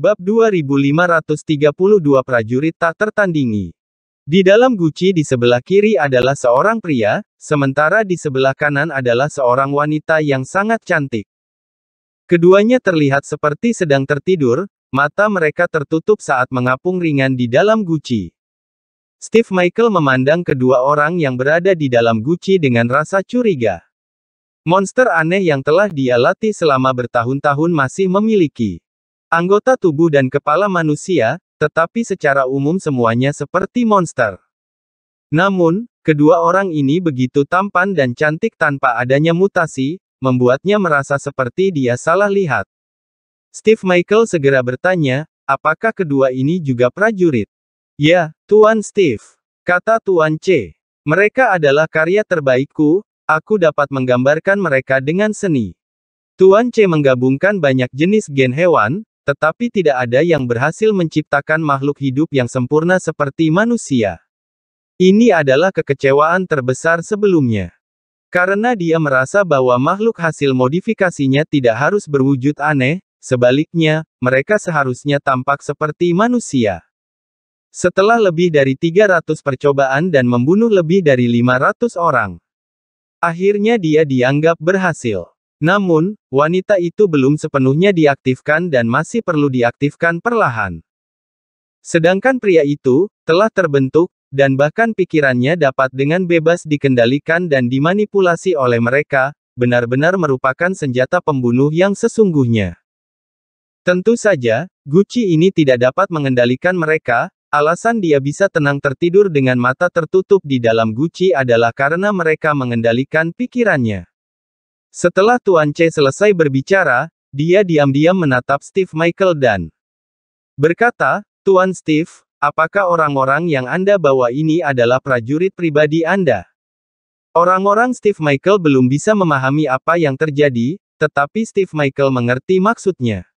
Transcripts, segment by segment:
Bab 2532 Prajurit Tak Tertandingi Di dalam guci di sebelah kiri adalah seorang pria, sementara di sebelah kanan adalah seorang wanita yang sangat cantik. Keduanya terlihat seperti sedang tertidur, mata mereka tertutup saat mengapung ringan di dalam guci. Steve Michael memandang kedua orang yang berada di dalam guci dengan rasa curiga. Monster aneh yang telah dia latih selama bertahun-tahun masih memiliki anggota tubuh dan kepala manusia, tetapi secara umum semuanya seperti monster. Namun, kedua orang ini begitu tampan dan cantik tanpa adanya mutasi, membuatnya merasa seperti dia salah lihat. Steve Michael segera bertanya, apakah kedua ini juga prajurit? Ya, Tuan Steve, kata Tuan C. Mereka adalah karya terbaikku, aku dapat menggambarkan mereka dengan seni. Tuan C menggabungkan banyak jenis gen hewan, tetapi tidak ada yang berhasil menciptakan makhluk hidup yang sempurna seperti manusia. Ini adalah kekecewaan terbesar sebelumnya. Karena dia merasa bahwa makhluk hasil modifikasinya tidak harus berwujud aneh, sebaliknya, mereka seharusnya tampak seperti manusia. Setelah lebih dari 300 percobaan dan membunuh lebih dari 500 orang, akhirnya dia dianggap berhasil. Namun, wanita itu belum sepenuhnya diaktifkan dan masih perlu diaktifkan perlahan. Sedangkan pria itu telah terbentuk, dan bahkan pikirannya dapat dengan bebas dikendalikan dan dimanipulasi oleh mereka, benar-benar merupakan senjata pembunuh yang sesungguhnya. Tentu saja, Gucci ini tidak dapat mengendalikan mereka, Alasan dia bisa tenang tertidur dengan mata tertutup di dalam guci adalah karena mereka mengendalikan pikirannya. Setelah Tuan C selesai berbicara, dia diam-diam menatap Steve Michael dan berkata, Tuan Steve, apakah orang-orang yang Anda bawa ini adalah prajurit pribadi Anda? Orang-orang Steve Michael belum bisa memahami apa yang terjadi, tetapi Steve Michael mengerti maksudnya.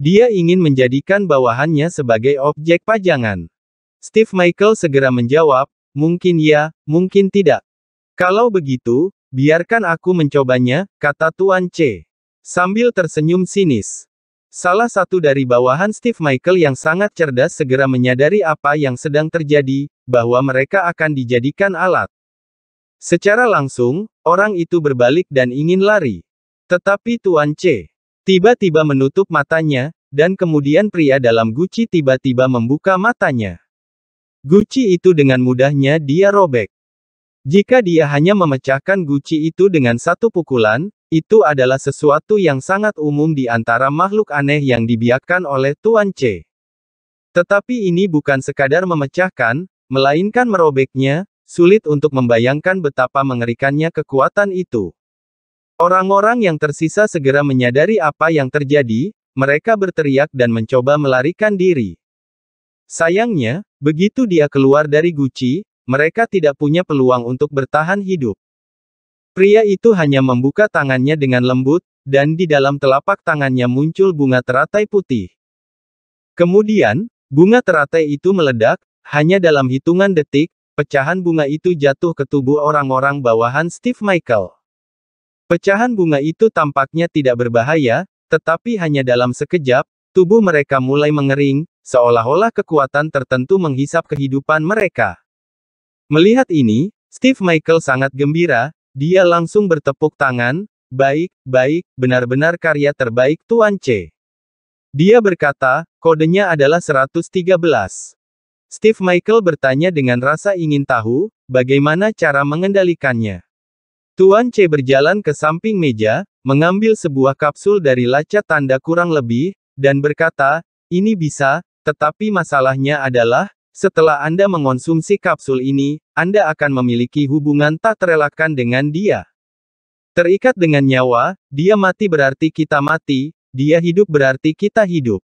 Dia ingin menjadikan bawahannya sebagai objek pajangan. Steve Michael segera menjawab, mungkin ya, mungkin tidak. Kalau begitu, Biarkan aku mencobanya, kata Tuan C. Sambil tersenyum sinis. Salah satu dari bawahan Steve Michael yang sangat cerdas segera menyadari apa yang sedang terjadi, bahwa mereka akan dijadikan alat. Secara langsung, orang itu berbalik dan ingin lari. Tetapi Tuan C. Tiba-tiba menutup matanya, dan kemudian pria dalam guci tiba-tiba membuka matanya. guci itu dengan mudahnya dia robek. Jika dia hanya memecahkan guci itu dengan satu pukulan, itu adalah sesuatu yang sangat umum di antara makhluk aneh yang dibiarkan oleh Tuan C. Tetapi ini bukan sekadar memecahkan, melainkan merobeknya, sulit untuk membayangkan betapa mengerikannya kekuatan itu. Orang-orang yang tersisa segera menyadari apa yang terjadi, mereka berteriak dan mencoba melarikan diri. Sayangnya, begitu dia keluar dari guci, mereka tidak punya peluang untuk bertahan hidup. Pria itu hanya membuka tangannya dengan lembut, dan di dalam telapak tangannya muncul bunga teratai putih. Kemudian, bunga teratai itu meledak, hanya dalam hitungan detik, pecahan bunga itu jatuh ke tubuh orang-orang bawahan Steve Michael. Pecahan bunga itu tampaknya tidak berbahaya, tetapi hanya dalam sekejap, tubuh mereka mulai mengering, seolah-olah kekuatan tertentu menghisap kehidupan mereka. Melihat ini, Steve Michael sangat gembira, dia langsung bertepuk tangan, baik, baik, benar-benar karya terbaik Tuan C. Dia berkata, kodenya adalah 113. Steve Michael bertanya dengan rasa ingin tahu, bagaimana cara mengendalikannya. Tuan C berjalan ke samping meja, mengambil sebuah kapsul dari laca tanda kurang lebih, dan berkata, ini bisa, tetapi masalahnya adalah, setelah Anda mengonsumsi kapsul ini, Anda akan memiliki hubungan tak terelakkan dengan dia. Terikat dengan nyawa, dia mati berarti kita mati, dia hidup berarti kita hidup.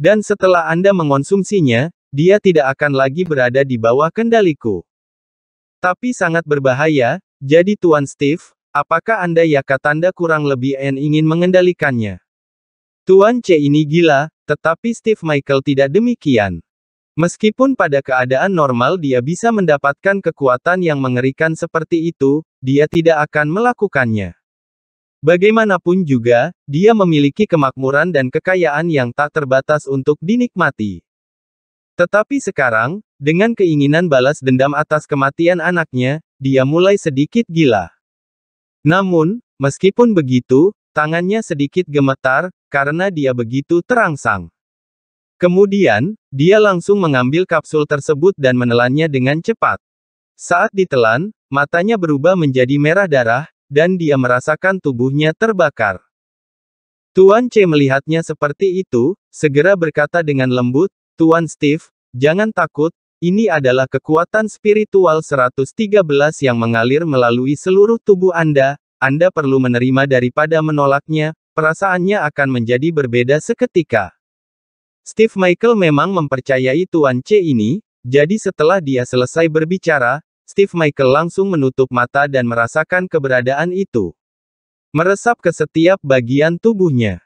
Dan setelah Anda mengonsumsinya, dia tidak akan lagi berada di bawah kendaliku. Tapi sangat berbahaya, jadi Tuan Steve, apakah Anda yaka tanda kurang lebih N ingin mengendalikannya? Tuan C ini gila, tetapi Steve Michael tidak demikian. Meskipun pada keadaan normal dia bisa mendapatkan kekuatan yang mengerikan seperti itu, dia tidak akan melakukannya. Bagaimanapun juga, dia memiliki kemakmuran dan kekayaan yang tak terbatas untuk dinikmati. Tetapi sekarang, dengan keinginan balas dendam atas kematian anaknya, dia mulai sedikit gila. Namun, meskipun begitu, tangannya sedikit gemetar, karena dia begitu terangsang. Kemudian, dia langsung mengambil kapsul tersebut dan menelannya dengan cepat. Saat ditelan, matanya berubah menjadi merah darah, dan dia merasakan tubuhnya terbakar. Tuan C melihatnya seperti itu, segera berkata dengan lembut, Tuan Steve, jangan takut, ini adalah kekuatan spiritual 113 yang mengalir melalui seluruh tubuh Anda, Anda perlu menerima daripada menolaknya, perasaannya akan menjadi berbeda seketika. Steve Michael memang mempercayai Tuan C ini, jadi setelah dia selesai berbicara, Steve Michael langsung menutup mata dan merasakan keberadaan itu. Meresap ke setiap bagian tubuhnya.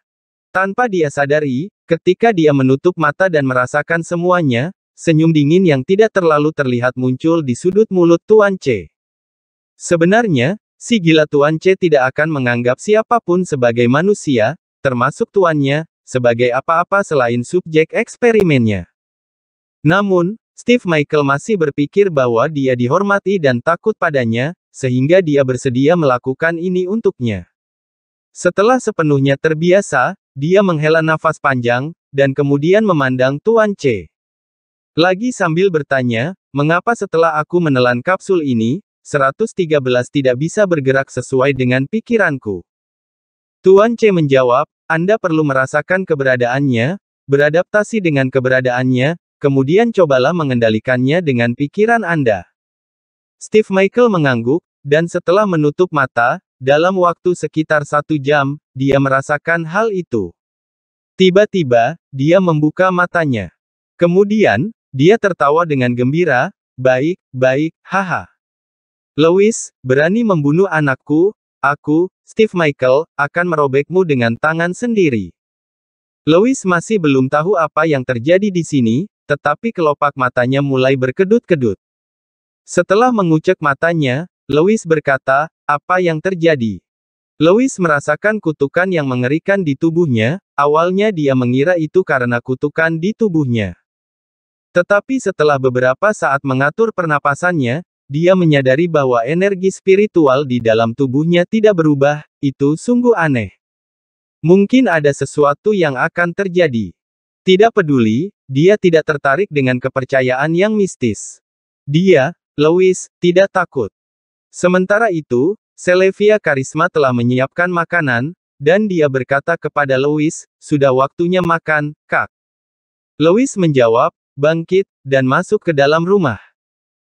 Tanpa dia sadari, ketika dia menutup mata dan merasakan semuanya, senyum dingin yang tidak terlalu terlihat muncul di sudut mulut Tuan C. Sebenarnya, si gila Tuan C tidak akan menganggap siapapun sebagai manusia, termasuk tuannya, sebagai apa-apa selain subjek eksperimennya. Namun, Steve Michael masih berpikir bahwa dia dihormati dan takut padanya, sehingga dia bersedia melakukan ini untuknya. Setelah sepenuhnya terbiasa, dia menghela nafas panjang, dan kemudian memandang Tuan C. Lagi sambil bertanya, mengapa setelah aku menelan kapsul ini, 113 tidak bisa bergerak sesuai dengan pikiranku? Tuan C menjawab, anda perlu merasakan keberadaannya, beradaptasi dengan keberadaannya, kemudian cobalah mengendalikannya dengan pikiran Anda. Steve Michael mengangguk, dan setelah menutup mata, dalam waktu sekitar satu jam, dia merasakan hal itu. Tiba-tiba, dia membuka matanya. Kemudian, dia tertawa dengan gembira, baik, baik, haha. Lewis, berani membunuh anakku, Aku, Steve Michael, akan merobekmu dengan tangan sendiri. Louis masih belum tahu apa yang terjadi di sini, tetapi kelopak matanya mulai berkedut-kedut. Setelah mengucek matanya, Louis berkata, apa yang terjadi? Louis merasakan kutukan yang mengerikan di tubuhnya, awalnya dia mengira itu karena kutukan di tubuhnya. Tetapi setelah beberapa saat mengatur pernapasannya, dia menyadari bahwa energi spiritual di dalam tubuhnya tidak berubah, itu sungguh aneh. Mungkin ada sesuatu yang akan terjadi. Tidak peduli, dia tidak tertarik dengan kepercayaan yang mistis. Dia, Louis, tidak takut. Sementara itu, Selevia Karisma telah menyiapkan makanan, dan dia berkata kepada Louis, sudah waktunya makan, kak. Louis menjawab, bangkit, dan masuk ke dalam rumah.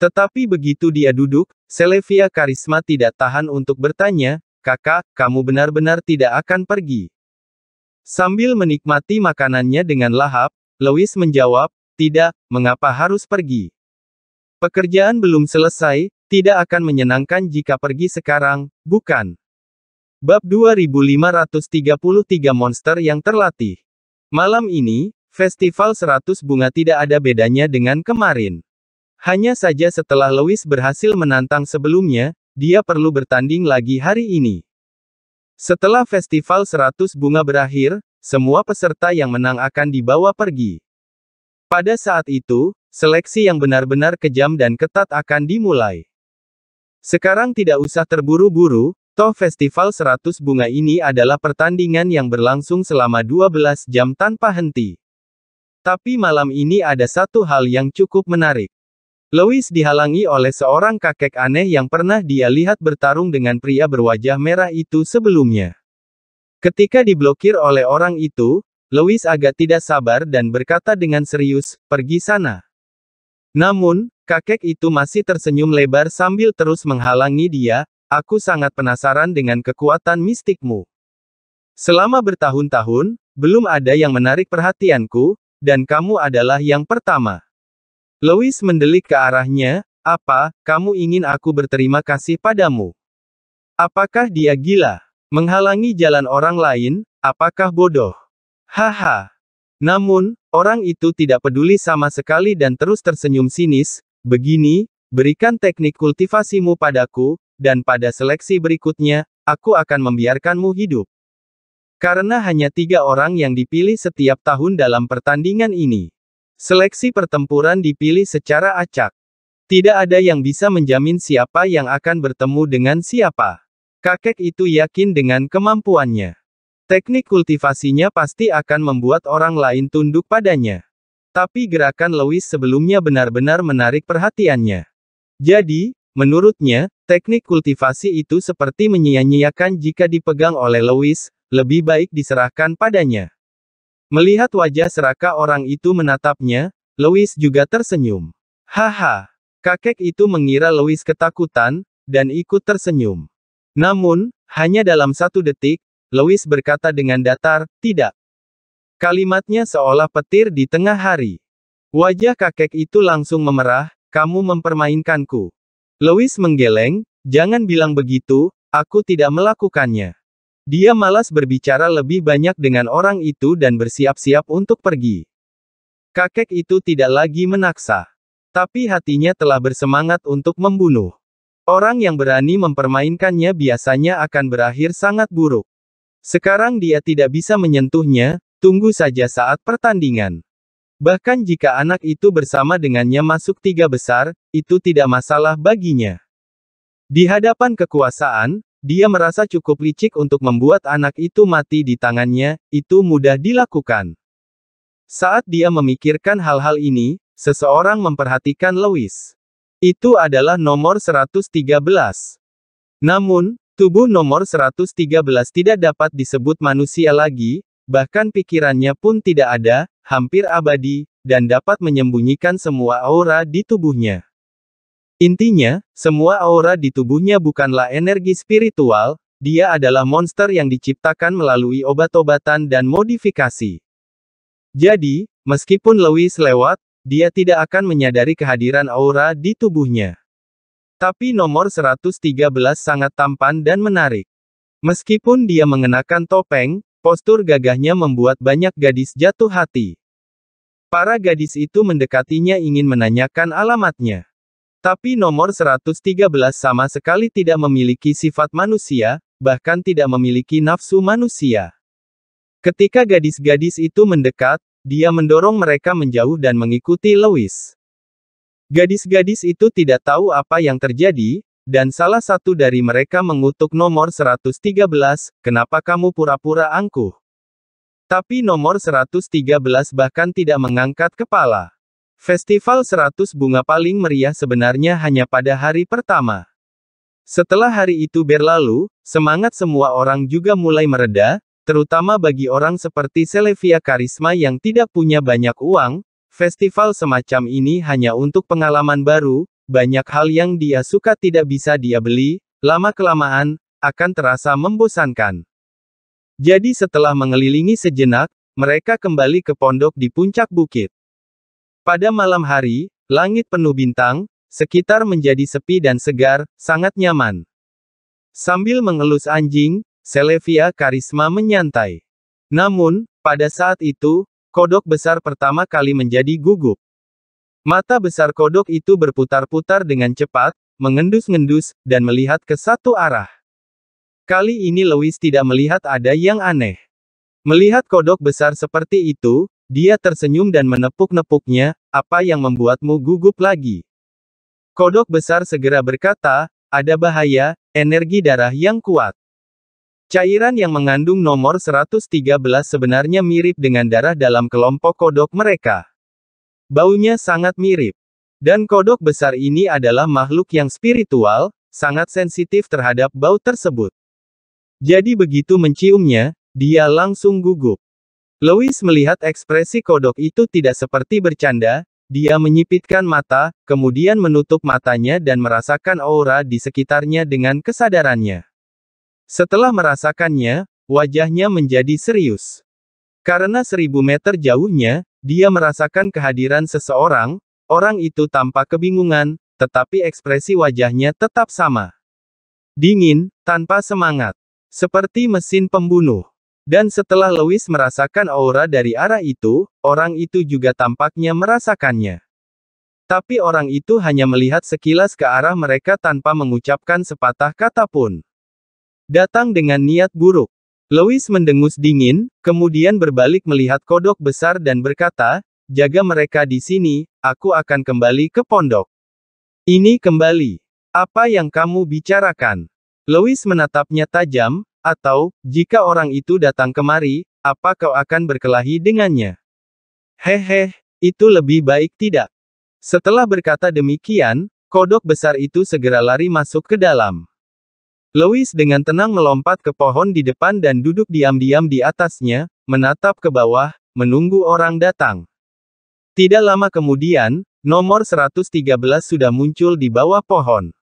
Tetapi begitu dia duduk, Selevia Karisma tidak tahan untuk bertanya, kakak, kamu benar-benar tidak akan pergi. Sambil menikmati makanannya dengan lahap, Louis menjawab, tidak, mengapa harus pergi? Pekerjaan belum selesai, tidak akan menyenangkan jika pergi sekarang, bukan? Bab 2533 Monster yang terlatih. Malam ini, Festival 100 Bunga tidak ada bedanya dengan kemarin. Hanya saja setelah Lewis berhasil menantang sebelumnya, dia perlu bertanding lagi hari ini. Setelah festival 100 bunga berakhir, semua peserta yang menang akan dibawa pergi. Pada saat itu, seleksi yang benar-benar kejam dan ketat akan dimulai. Sekarang tidak usah terburu-buru, toh festival 100 bunga ini adalah pertandingan yang berlangsung selama 12 jam tanpa henti. Tapi malam ini ada satu hal yang cukup menarik. Louis dihalangi oleh seorang kakek aneh yang pernah dia lihat bertarung dengan pria berwajah merah itu sebelumnya. Ketika diblokir oleh orang itu, Louis agak tidak sabar dan berkata dengan serius, pergi sana. Namun, kakek itu masih tersenyum lebar sambil terus menghalangi dia, aku sangat penasaran dengan kekuatan mistikmu. Selama bertahun-tahun, belum ada yang menarik perhatianku, dan kamu adalah yang pertama. Louis mendelik ke arahnya, apa, kamu ingin aku berterima kasih padamu? Apakah dia gila? Menghalangi jalan orang lain, apakah bodoh? Haha. Namun, orang itu tidak peduli sama sekali dan terus tersenyum sinis, begini, berikan teknik kultivasimu padaku, dan pada seleksi berikutnya, aku akan membiarkanmu hidup. Karena hanya tiga orang yang dipilih setiap tahun dalam pertandingan ini. Seleksi pertempuran dipilih secara acak. Tidak ada yang bisa menjamin siapa yang akan bertemu dengan siapa. Kakek itu yakin dengan kemampuannya. Teknik kultivasinya pasti akan membuat orang lain tunduk padanya. Tapi gerakan Lewis sebelumnya benar-benar menarik perhatiannya. Jadi, menurutnya, teknik kultivasi itu seperti menyia-nyiakan jika dipegang oleh Lewis, lebih baik diserahkan padanya. Melihat wajah seraka orang itu menatapnya, Louis juga tersenyum. Haha, kakek itu mengira Louis ketakutan, dan ikut tersenyum. Namun, hanya dalam satu detik, Louis berkata dengan datar, tidak. Kalimatnya seolah petir di tengah hari. Wajah kakek itu langsung memerah, kamu mempermainkanku. Louis menggeleng, jangan bilang begitu, aku tidak melakukannya. Dia malas berbicara lebih banyak dengan orang itu dan bersiap-siap untuk pergi. Kakek itu tidak lagi menaksa. Tapi hatinya telah bersemangat untuk membunuh. Orang yang berani mempermainkannya biasanya akan berakhir sangat buruk. Sekarang dia tidak bisa menyentuhnya, tunggu saja saat pertandingan. Bahkan jika anak itu bersama dengannya masuk tiga besar, itu tidak masalah baginya. Di hadapan kekuasaan, dia merasa cukup licik untuk membuat anak itu mati di tangannya, itu mudah dilakukan. Saat dia memikirkan hal-hal ini, seseorang memperhatikan Louis. Itu adalah nomor 113. Namun, tubuh nomor 113 tidak dapat disebut manusia lagi, bahkan pikirannya pun tidak ada, hampir abadi, dan dapat menyembunyikan semua aura di tubuhnya. Intinya, semua aura di tubuhnya bukanlah energi spiritual, dia adalah monster yang diciptakan melalui obat-obatan dan modifikasi. Jadi, meskipun Lewis lewat, dia tidak akan menyadari kehadiran aura di tubuhnya. Tapi nomor 113 sangat tampan dan menarik. Meskipun dia mengenakan topeng, postur gagahnya membuat banyak gadis jatuh hati. Para gadis itu mendekatinya ingin menanyakan alamatnya. Tapi nomor 113 sama sekali tidak memiliki sifat manusia, bahkan tidak memiliki nafsu manusia. Ketika gadis-gadis itu mendekat, dia mendorong mereka menjauh dan mengikuti Louis. Gadis-gadis itu tidak tahu apa yang terjadi, dan salah satu dari mereka mengutuk nomor 113, kenapa kamu pura-pura angkuh? Tapi nomor 113 bahkan tidak mengangkat kepala. Festival 100 bunga paling meriah sebenarnya hanya pada hari pertama. Setelah hari itu berlalu, semangat semua orang juga mulai mereda, terutama bagi orang seperti Selevia Karisma yang tidak punya banyak uang, festival semacam ini hanya untuk pengalaman baru, banyak hal yang dia suka tidak bisa dia beli, lama-kelamaan, akan terasa membosankan. Jadi setelah mengelilingi sejenak, mereka kembali ke pondok di puncak bukit. Pada malam hari, langit penuh bintang, sekitar menjadi sepi dan segar, sangat nyaman. Sambil mengelus anjing, Selevia Karisma menyantai. Namun, pada saat itu, kodok besar pertama kali menjadi gugup. Mata besar kodok itu berputar-putar dengan cepat, mengendus-ngendus, dan melihat ke satu arah. Kali ini Lewis tidak melihat ada yang aneh. Melihat kodok besar seperti itu, dia tersenyum dan menepuk-nepuknya, apa yang membuatmu gugup lagi? Kodok besar segera berkata, ada bahaya, energi darah yang kuat. Cairan yang mengandung nomor 113 sebenarnya mirip dengan darah dalam kelompok kodok mereka. Baunya sangat mirip. Dan kodok besar ini adalah makhluk yang spiritual, sangat sensitif terhadap bau tersebut. Jadi begitu menciumnya, dia langsung gugup. Louis melihat ekspresi kodok itu tidak seperti bercanda, dia menyipitkan mata, kemudian menutup matanya dan merasakan aura di sekitarnya dengan kesadarannya. Setelah merasakannya, wajahnya menjadi serius. Karena seribu meter jauhnya, dia merasakan kehadiran seseorang, orang itu tanpa kebingungan, tetapi ekspresi wajahnya tetap sama. Dingin, tanpa semangat. Seperti mesin pembunuh. Dan setelah Lewis merasakan aura dari arah itu, orang itu juga tampaknya merasakannya. Tapi orang itu hanya melihat sekilas ke arah mereka tanpa mengucapkan sepatah kata pun. Datang dengan niat buruk. Lewis mendengus dingin, kemudian berbalik melihat kodok besar dan berkata, jaga mereka di sini, aku akan kembali ke pondok. Ini kembali. Apa yang kamu bicarakan? Lewis menatapnya tajam, atau, jika orang itu datang kemari, apa kau akan berkelahi dengannya? Hehe, itu lebih baik tidak. Setelah berkata demikian, kodok besar itu segera lari masuk ke dalam. Louis dengan tenang melompat ke pohon di depan dan duduk diam-diam di atasnya, menatap ke bawah, menunggu orang datang. Tidak lama kemudian, nomor 113 sudah muncul di bawah pohon.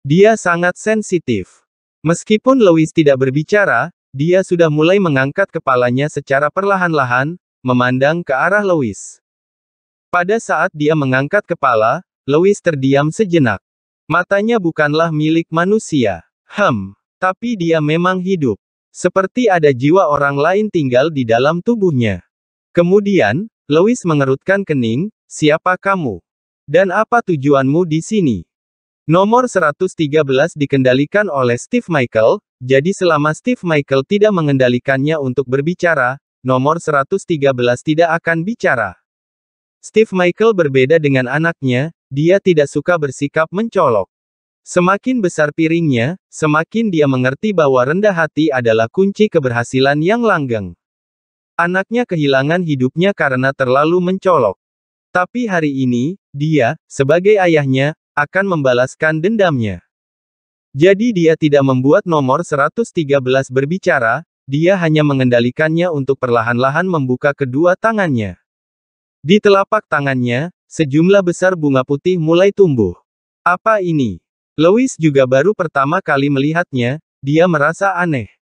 Dia sangat sensitif. Meskipun Louis tidak berbicara, dia sudah mulai mengangkat kepalanya secara perlahan-lahan, memandang ke arah Louis. Pada saat dia mengangkat kepala, Louis terdiam sejenak. Matanya bukanlah milik manusia. Hem, tapi dia memang hidup. Seperti ada jiwa orang lain tinggal di dalam tubuhnya. Kemudian, Louis mengerutkan kening, siapa kamu? Dan apa tujuanmu di sini? Nomor 113 dikendalikan oleh Steve Michael, jadi selama Steve Michael tidak mengendalikannya untuk berbicara, nomor 113 tidak akan bicara. Steve Michael berbeda dengan anaknya, dia tidak suka bersikap mencolok. Semakin besar piringnya, semakin dia mengerti bahwa rendah hati adalah kunci keberhasilan yang langgeng. Anaknya kehilangan hidupnya karena terlalu mencolok. Tapi hari ini, dia, sebagai ayahnya, akan membalaskan dendamnya. Jadi dia tidak membuat nomor 113 berbicara, dia hanya mengendalikannya untuk perlahan-lahan membuka kedua tangannya. Di telapak tangannya, sejumlah besar bunga putih mulai tumbuh. Apa ini? Louis juga baru pertama kali melihatnya, dia merasa aneh.